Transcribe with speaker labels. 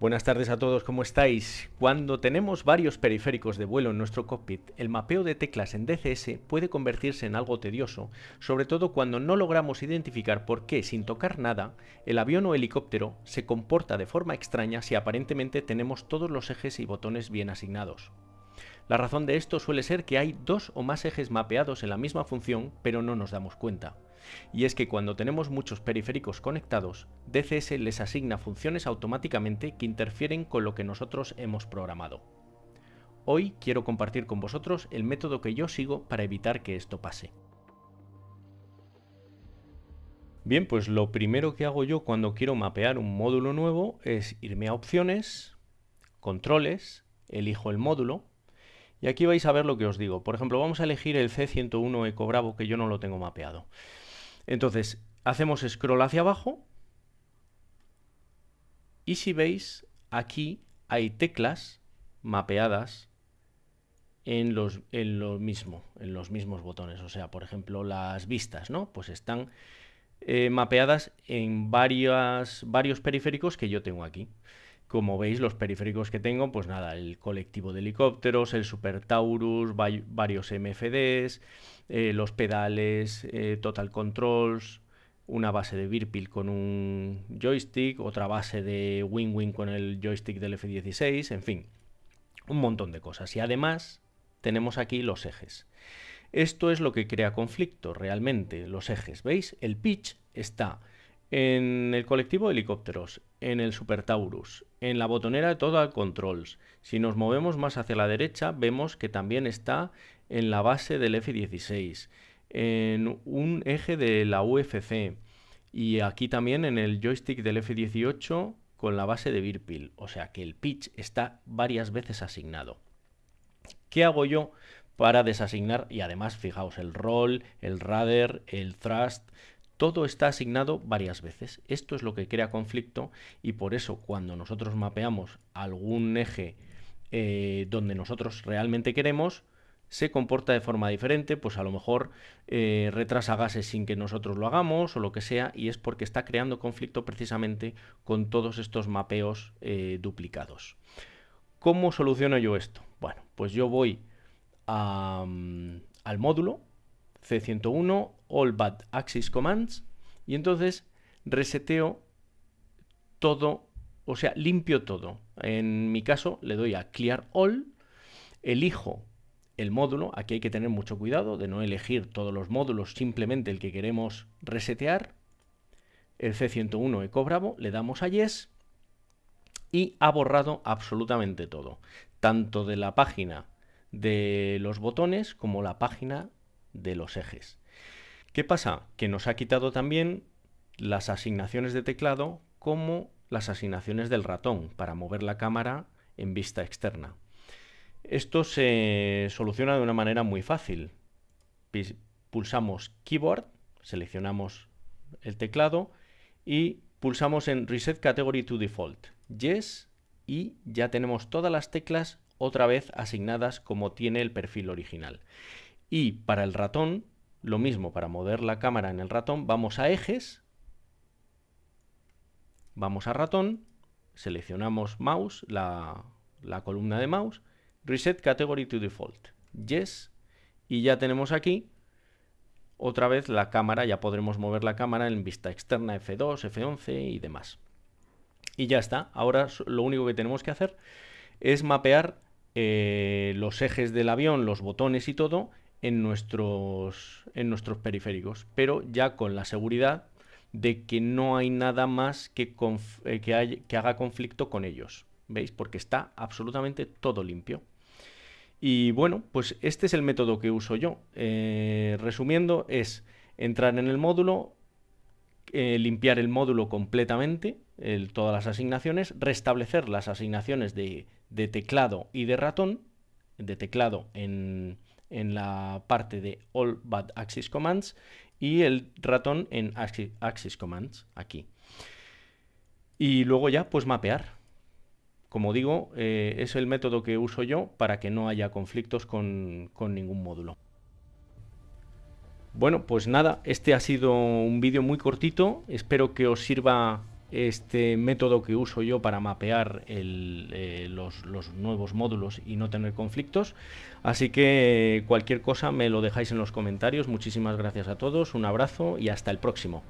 Speaker 1: Buenas tardes a todos, ¿cómo estáis? Cuando tenemos varios periféricos de vuelo en nuestro cockpit, el mapeo de teclas en DCS puede convertirse en algo tedioso, sobre todo cuando no logramos identificar por qué, sin tocar nada, el avión o helicóptero se comporta de forma extraña si aparentemente tenemos todos los ejes y botones bien asignados. La razón de esto suele ser que hay dos o más ejes mapeados en la misma función, pero no nos damos cuenta y es que cuando tenemos muchos periféricos conectados, DCS les asigna funciones automáticamente que interfieren con lo que nosotros hemos programado. Hoy quiero compartir con vosotros el método que yo sigo para evitar que esto pase. Bien, pues lo primero que hago yo cuando quiero mapear un módulo nuevo es irme a opciones, controles, elijo el módulo y aquí vais a ver lo que os digo. Por ejemplo, vamos a elegir el C101 Eco Bravo que yo no lo tengo mapeado. Entonces, hacemos scroll hacia abajo y si veis, aquí hay teclas mapeadas en, los, en los mismos botones. O sea, por ejemplo, las vistas, ¿no? Pues están eh, mapeadas en varios periféricos que yo tengo aquí. Como veis, los periféricos que tengo, pues nada, el colectivo de helicópteros, el Super Taurus, varios MFDs, eh, los pedales, eh, Total Controls, una base de Virpil con un joystick, otra base de Win-Win con el joystick del F-16, en fin, un montón de cosas. Y además tenemos aquí los ejes. Esto es lo que crea conflicto realmente, los ejes. ¿Veis? El pitch está en el colectivo de helicópteros, en el Super Taurus, en la botonera de Total Controls. Si nos movemos más hacia la derecha, vemos que también está en la base del F-16, en un eje de la UFC y aquí también en el joystick del F-18 con la base de Virpil. O sea que el pitch está varias veces asignado. ¿Qué hago yo para desasignar? Y además, fijaos, el roll, el rudder, el thrust todo está asignado varias veces. Esto es lo que crea conflicto y por eso cuando nosotros mapeamos algún eje eh, donde nosotros realmente queremos, se comporta de forma diferente, pues a lo mejor eh, retrasa gases sin que nosotros lo hagamos o lo que sea, y es porque está creando conflicto precisamente con todos estos mapeos eh, duplicados. ¿Cómo soluciono yo esto? Bueno, pues yo voy mm, al módulo, C101, all but axis commands, y entonces reseteo todo, o sea, limpio todo. En mi caso le doy a clear all, elijo el módulo, aquí hay que tener mucho cuidado de no elegir todos los módulos, simplemente el que queremos resetear, el C101 Eco le damos a Yes y ha borrado absolutamente todo, tanto de la página de los botones como la página de los ejes. ¿Qué pasa? Que nos ha quitado también las asignaciones de teclado como las asignaciones del ratón para mover la cámara en vista externa. Esto se soluciona de una manera muy fácil. Pulsamos Keyboard, seleccionamos el teclado y pulsamos en Reset Category to Default. Yes y ya tenemos todas las teclas otra vez asignadas como tiene el perfil original. Y para el ratón, lo mismo, para mover la cámara en el ratón, vamos a ejes, vamos a ratón, seleccionamos mouse, la, columna de mouse, reset category to default, yes, y ya tenemos aquí otra vez la cámara, ya podremos mover la cámara en vista externa F2, F11 y demás. Y ya está, ahora lo único que tenemos que hacer es mapear eh, los ejes del avión, los botones y todo, en nuestros, en nuestros periféricos, pero ya con la seguridad de que no hay nada más que, eh, que, haga conflicto con ellos. ¿Veis? Porque está absolutamente todo limpio. Y bueno, pues este es el método que uso yo. Eh, resumiendo, es entrar en el módulo, eh, limpiar el módulo completamente, todas las asignaciones, restablecer las asignaciones de, teclado y de ratón, de teclado en, en la parte de All But Axis Commands y el ratón en Axis, Commands, aquí. Y luego ya, pues mapear. Como digo, eh, es el método que uso yo para que no haya conflictos con, con ningún módulo. Bueno, pues nada, este ha sido un vídeo muy cortito, espero que os sirva este método que uso yo para mapear eh, los, nuevos módulos y no tener conflictos. Así que eh, cualquier cosa me lo dejáis en los comentarios. Muchísimas gracias a todos, un abrazo y hasta el próximo.